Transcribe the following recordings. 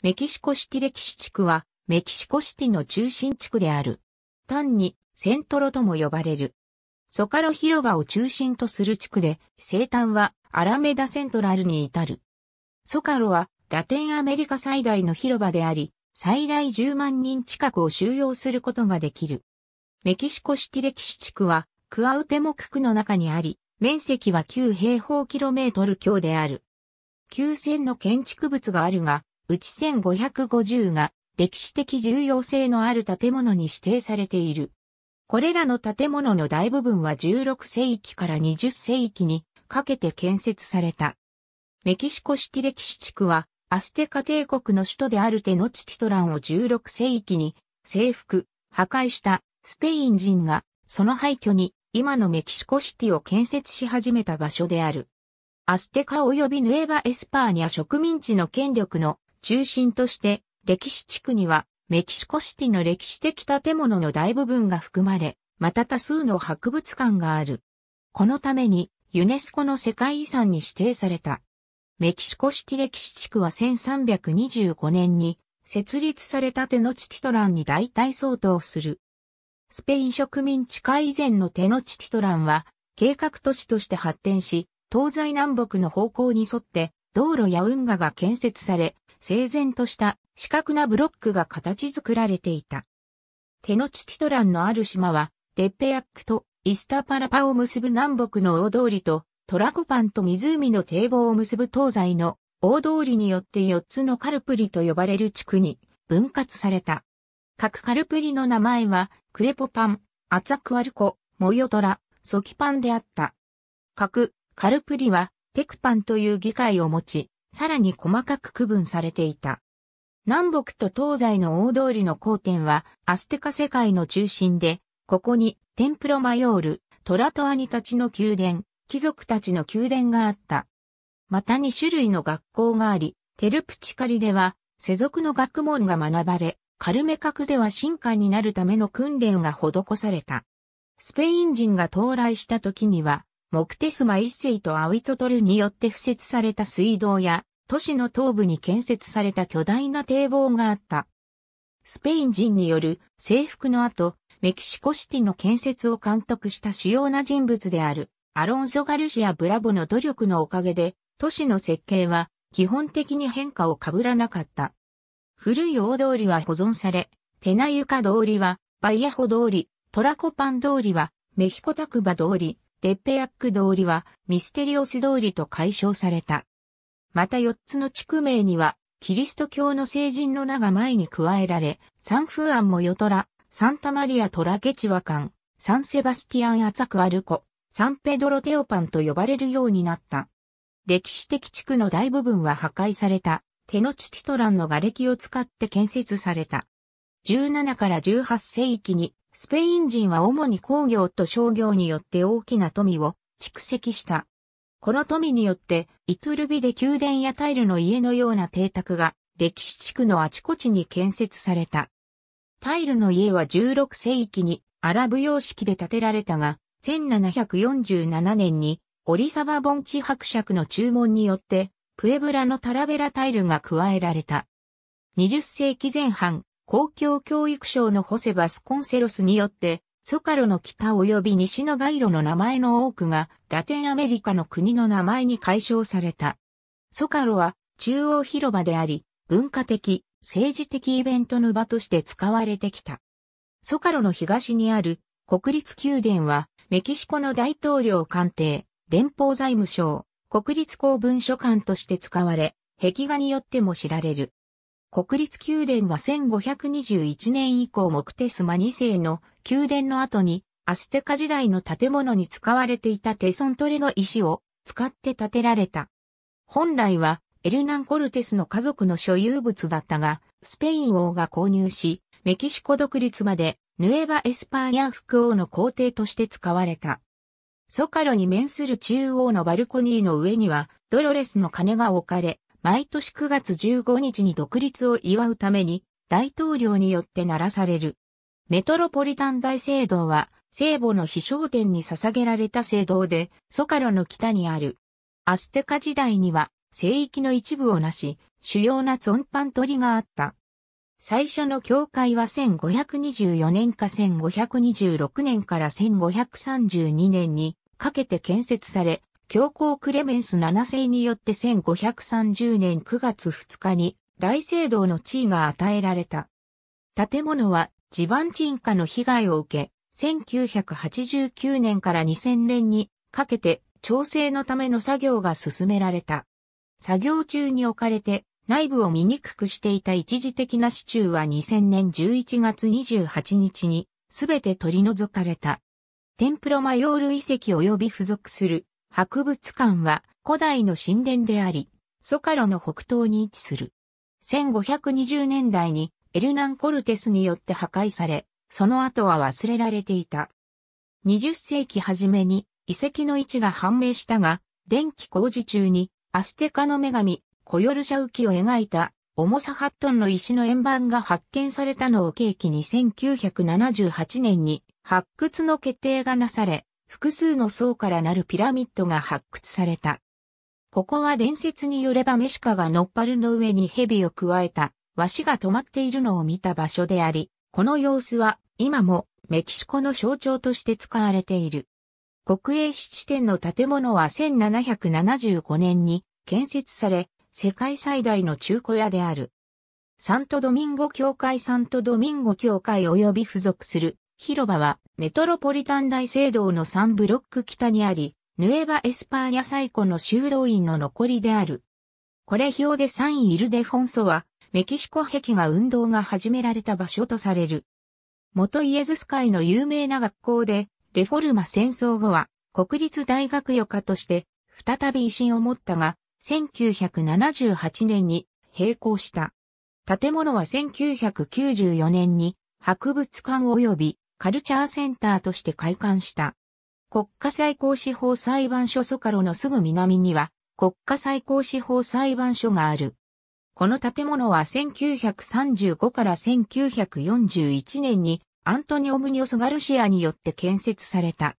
メキシコシティ歴史地区は、メキシコシティの中心地区である。単に、セントロとも呼ばれる。ソカロ広場を中心とする地区で、生誕はアラメダセントラルに至る。ソカロはラテンアメリカ最大の広場であり、最大10万人近くを収容することができる。メキシコシティ歴史地区は、クアウテモク区の中にあり、面積は9平方キロメートル強である。9000の建築物があるが、うち1550が歴史的重要性のある建物に指定されている。これらの建物の大部分は16世紀から20世紀にかけて建設された。メキシコシティ歴史地区はアステカ帝国の首都であるテノチティトランを16世紀に征服、破壊したスペイン人がその廃墟に今のメキシコシティを建設し始めた場所である。アステカ及びヌエバエスパーニャ植民地の権力の中心として歴史地区にはメキシコシティの歴史的建物の大部分が含まれ、また多数の博物館がある。このためにユネスコの世界遺産に指定された。メキシコシティ歴史地区は1325年に設立されたテノチティトランに大体相当する。スペイン植民地化以前のテノチティトランは計画都市として発展し、東西南北の方向に沿って道路や運河が建設され、整然とした四角なブロックが形作られていた。テノチティトランのある島は、デッペヤックとイスタパラパを結ぶ南北の大通りと、トラコパンと湖の堤防を結ぶ東西の大通りによって4つのカルプリと呼ばれる地区に分割された。各カルプリの名前は、クエポパン、アツクアルコ、モヨトラ、ソキパンであった。各カルプリは、テクパンという議会を持ち、さらに細かく区分されていた。南北と東西の大通りの交点はアステカ世界の中心で、ここにテンプロマヨール、トラトアニたちの宮殿、貴族たちの宮殿があった。また2種類の学校があり、テルプチカリでは世俗の学問が学ばれ、カルメ核では進化になるための訓練が施された。スペイン人が到来した時には、モクテスマ一世とアウィツォトルによって敷設された水道や、都市の東部に建設された巨大な堤防があった。スペイン人による征服の後、メキシコシティの建設を監督した主要な人物である、アロンソ・ガルシア・ブラボの努力のおかげで、都市の設計は基本的に変化を被らなかった。古い大通りは保存され、テナユカ通りは、バイヤホ通り、トラコパン通りは、メヒコタクバ通り、デッペヤック通りはミステリオス通りと解消された。また4つの地区名には、キリスト教の聖人の名が前に加えられ、サンフーアンもヨトラ、サンタマリアトラケチワカン、サンセバスティアンアツァクアルコ、サンペドロテオパンと呼ばれるようになった。歴史的地区の大部分は破壊された、テノチティトランの瓦礫を使って建設された。17から18世紀にスペイン人は主に工業と商業によって大きな富を蓄積した。この富によって、イトゥルビで宮殿やタイルの家のような邸宅が、歴史地区のあちこちに建設された。タイルの家は16世紀にアラブ様式で建てられたが、1747年にオリサバ盆地伯爵の注文によって、プエブラのタラベラタイルが加えられた。20世紀前半、公共教育省のホセバスコンセロスによって、ソカロの北及び西の街路の名前の多くがラテンアメリカの国の名前に解消された。ソカロは中央広場であり、文化的、政治的イベントの場として使われてきた。ソカロの東にある国立宮殿はメキシコの大統領官邸、連邦財務省、国立公文書館として使われ、壁画によっても知られる。国立宮殿は1521年以降モクテスマ2世の宮殿の後にアステカ時代の建物に使われていたテソントレの石を使って建てられた。本来はエルナン・コルテスの家族の所有物だったが、スペイン王が購入し、メキシコ独立までヌエバ・エスパーニャ副王の皇帝として使われた。ソカロに面する中央のバルコニーの上にはドロレスの鐘が置かれ、毎年9月15日に独立を祝うために大統領によって鳴らされる。メトロポリタン大聖堂は聖母の飛翔殿に捧げられた聖堂でソカロの北にある。アステカ時代には聖域の一部をなし、主要な存版鳥があった。最初の教会は1524年か1526年から1532年にかけて建設され、教皇クレメンス7世によって1530年9月2日に大聖堂の地位が与えられた。建物は地盤沈下の被害を受け、1989年から2000年にかけて調整のための作業が進められた。作業中に置かれて内部を見にくくしていた一時的な支柱は2000年11月28日にすべて取り除かれた。テンプロマヨール遺跡及び付属する博物館は古代の神殿であり、ソカロの北東に位置する。1520年代にエルナン・コルテスによって破壊され、その後は忘れられていた。20世紀初めに遺跡の位置が判明したが、電気工事中にアステカの女神、コヨルシャウキを描いた重さ8トンの石の円盤が発見されたのを契機に1978年に発掘の決定がなされ、複数の層からなるピラミッドが発掘された。ここは伝説によればメシカがノッパルの上に蛇を加えた、和紙が止まっているのを見た場所であり、この様子は今もメキシコの象徴として使われている。国営質点の建物は1775年に建設され、世界最大の中古屋である。サントドミンゴ教会サントドミンゴ教会及び付属する広場はメトロポリタン大聖堂の3ブロック北にあり、ヌエバ・エスパーニャ最古の修道院の残りである。これ表でサン・イルデフォンソは、メキシコ壁が運動が始められた場所とされる。元イエズス会の有名な学校で、レフォルマ戦争後は、国立大学予科として、再び維新を持ったが、1978年に閉校した。建物は1994年に博物館及びカルチャーセンターとして開館した。国家最高司法裁判所ソカロのすぐ南には国家最高司法裁判所がある。この建物は1935から1941年にアントニオ・ムニオス・ガルシアによって建設された。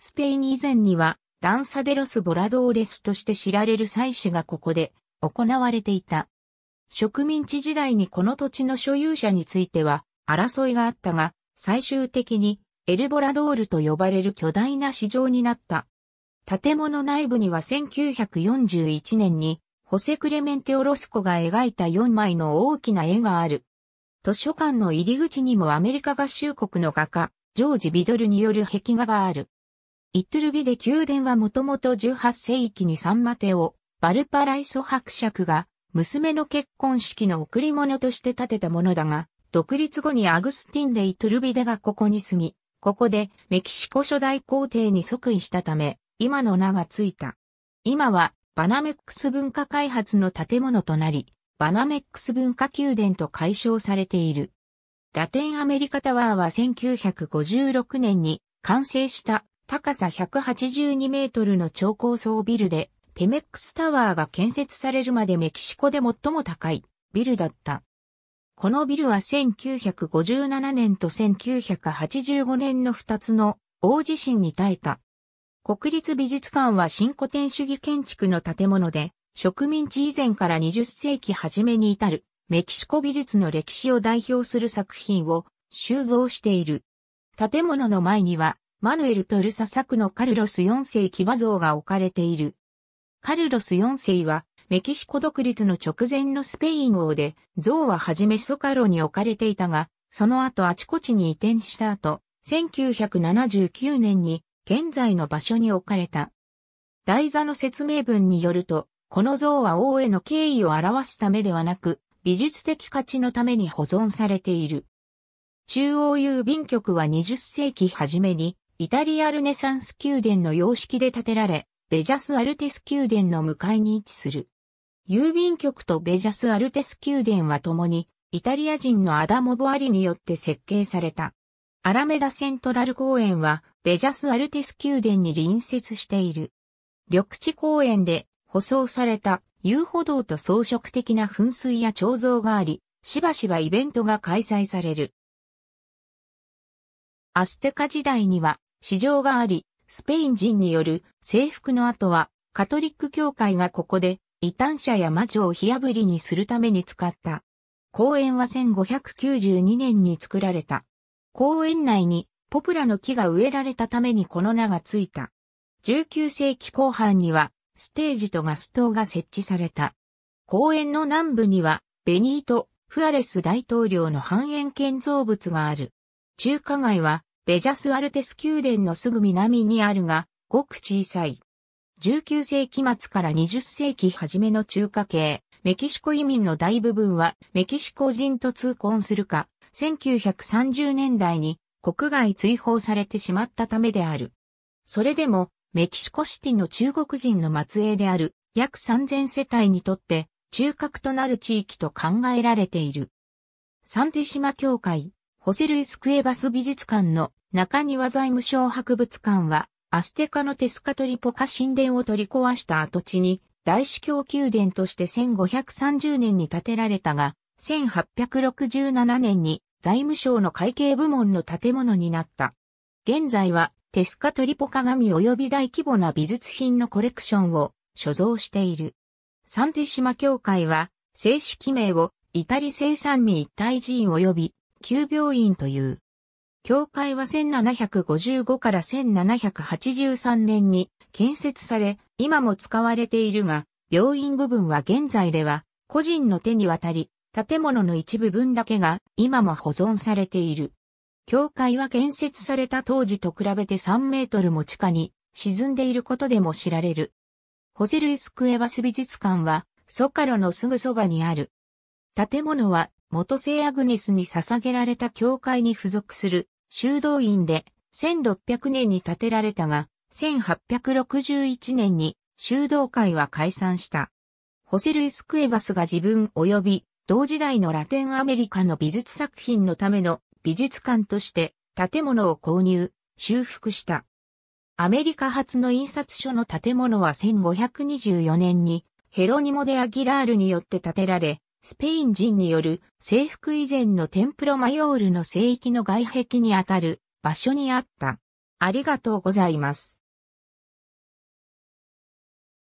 スペイン以前にはダンサデロス・ボラドーレスとして知られる祭祀がここで行われていた。植民地時代にこの土地の所有者については争いがあったが、最終的にエルボラドールと呼ばれる巨大な市場になった。建物内部には1941年にホセ・クレメンテ・オロスコが描いた4枚の大きな絵がある。図書館の入り口にもアメリカ合衆国の画家、ジョージ・ビドルによる壁画がある。イトゥルビデ宮殿はもともと18世紀にサンマテをバルパライソ伯爵が娘の結婚式の贈り物として建てたものだが、独立後にアグスティン・デイ・トゥルビデがここに住み、ここでメキシコ初代皇帝に即位したため、今の名がついた。今はバナメックス文化開発の建物となり、バナメックス文化宮殿と解消されている。ラテンアメリカタワーは1956年に完成した高さ182メートルの超高層ビルで、ペメックスタワーが建設されるまでメキシコで最も高いビルだった。このビルは1957年と1985年の2つの大地震に耐えた。国立美術館は新古典主義建築の建物で、植民地以前から20世紀初めに至るメキシコ美術の歴史を代表する作品を収蔵している。建物の前にはマヌエル・トルサ作のカルロス4世騎馬像が置かれている。カルロス4世はメキシコ独立の直前のスペイン王で、像ははじめソカロに置かれていたが、その後あちこちに移転した後、1979年に現在の場所に置かれた。台座の説明文によると、この像は王への敬意を表すためではなく、美術的価値のために保存されている。中央郵便局は20世紀初めに、イタリアルネサンス宮殿の様式で建てられ、ベジャス・アルテス宮殿の向かいに位置する。郵便局とベジャス・アルテス宮殿は共に、イタリア人のアダモ・ボアリによって設計された。アラメダ・セントラル公園は、ベジャス・アルテス宮殿に隣接している。緑地公園で、舗装された遊歩道と装飾的な噴水や彫像があり、しばしばイベントが開催される。アステカ時代には、市場があり、スペイン人による征服の後は、カトリック教会がここで異端者や魔女を火炙りにするために使った。公園は1592年に作られた。公園内にポプラの木が植えられたためにこの名がついた。19世紀後半にはステージとガス灯が設置された。公園の南部にはベニート・フアレス大統領の半円建造物がある。中華街はベジャス・アルテス宮殿のすぐ南にあるが、ごく小さい。19世紀末から20世紀初めの中華系、メキシコ移民の大部分はメキシコ人と通婚するか、1930年代に国外追放されてしまったためである。それでも、メキシコシティの中国人の末裔である約3000世帯にとって中核となる地域と考えられている。サンティシマ教会、ホセルイスクエバス美術館の中庭財務省博物館はアステカのテスカトリポカ神殿を取り壊した跡地に、大司教宮殿として1530年に建てられたが、1867年に財務省の会計部門の建物になった。現在はテスカトリポ鏡及び大規模な美術品のコレクションを所蔵している。サンティシマ教会は正式名をイタリ生産民一体寺院及び旧病院という。教会は1755から1783年に建設され、今も使われているが、病院部分は現在では個人の手に渡り、建物の一部分だけが今も保存されている。教会は建設された当時と比べて3メートルも地下に沈んでいることでも知られる。ホセルイスクエバス美術館はソカロのすぐそばにある。建物は元聖アグネスに捧げられた教会に付属する修道院で1600年に建てられたが、1861年に修道会は解散した。ホセルイス・クエバスが自分及び同時代のラテンアメリカの美術作品のための美術館として建物を購入、修復した。アメリカ発の印刷所の建物は1524年にヘロニモ・デ・アギラールによって建てられ、スペイン人による征服以前のテンプロマヨールの聖域の外壁にあたる場所にあった。ありがとうございます。